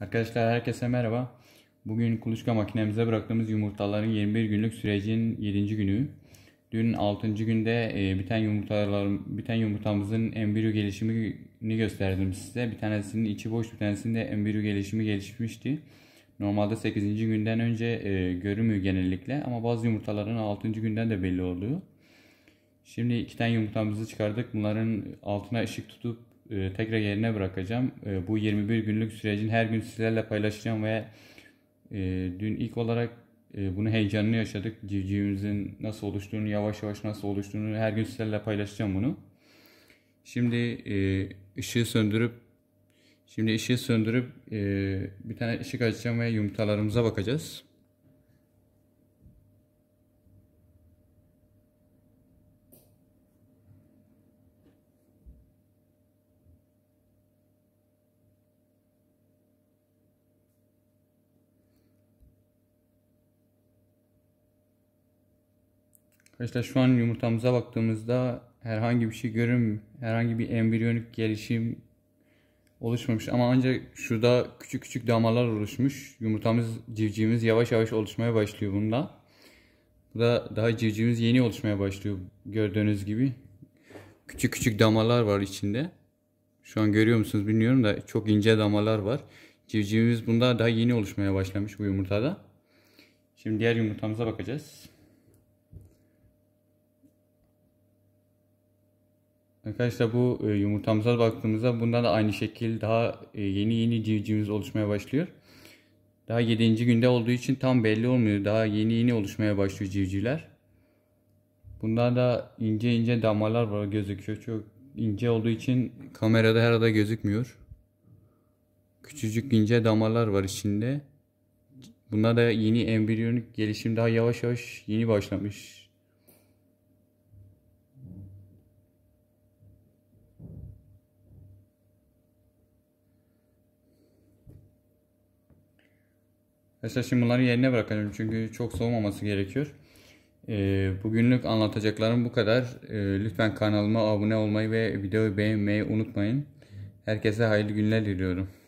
Arkadaşlar herkese merhaba. Bugün kuluçka makinemize bıraktığımız yumurtaların 21 günlük sürecin 7. günü. Dün 6. günde e, biten yumurtaların biten yumurtamızın embriyo gelişimini gösterdim size. Bir tanesinin içi boş, bir tanesinde embriyo gelişimi gelişmişti. Normalde 8. günden önce e, görünmüyor genellikle ama bazı yumurtaların 6. günden de belli oluyor. Şimdi iki tane yumurtamızı çıkardık. Bunların altına ışık tutup e, tekrar yerine bırakacağım. E, bu 21 günlük sürecin her gün sizlerle paylaşacağım ve e, dün ilk olarak e, bunu heyecanını yaşadık. Civcivimizin nasıl oluştuğunu, yavaş yavaş nasıl oluştuğunu her gün sizlerle paylaşacağım bunu. Şimdi ışığı söndürüp şimdi ışığı söndürüp bir tane ışık açacağım ve yumurtalarımıza bakacağız. Arkadaşlar şu an yumurtamıza baktığımızda herhangi bir şey görün, Herhangi bir embriyonik gelişim oluşmamış ama ancak şurada küçük küçük damarlar oluşmuş. Yumurtamız, civcivimiz yavaş yavaş oluşmaya başlıyor bunda. Bu da daha civcivimiz yeni oluşmaya başlıyor gördüğünüz gibi. Küçük küçük damarlar var içinde. Şu an görüyor musunuz bilmiyorum da çok ince damarlar var. Civcivimiz bunda daha yeni oluşmaya başlamış bu yumurtada. Şimdi diğer yumurtamıza bakacağız. Arkadaşlar bu e, yumurtamıza baktığımızda bundan da aynı şekil daha e, yeni yeni civcivimiz oluşmaya başlıyor. Daha 7. günde olduğu için tam belli olmuyor. Daha yeni yeni oluşmaya başlıyor civcivler. Bunlar da ince ince damarlar var gözüküyor. Çok ince olduğu için kamerada herhalde gözükmüyor. Küçücük ince damarlar var içinde. Bunlar da yeni embriyonik gelişim daha yavaş yavaş yeni başlamış. Mesela şimdi bunları yerine bırakacağım çünkü çok soğumaması gerekiyor. Ee, bugünlük anlatacaklarım bu kadar. Ee, lütfen kanalıma abone olmayı ve videoyu beğenmeyi unutmayın. Herkese hayırlı günler diliyorum.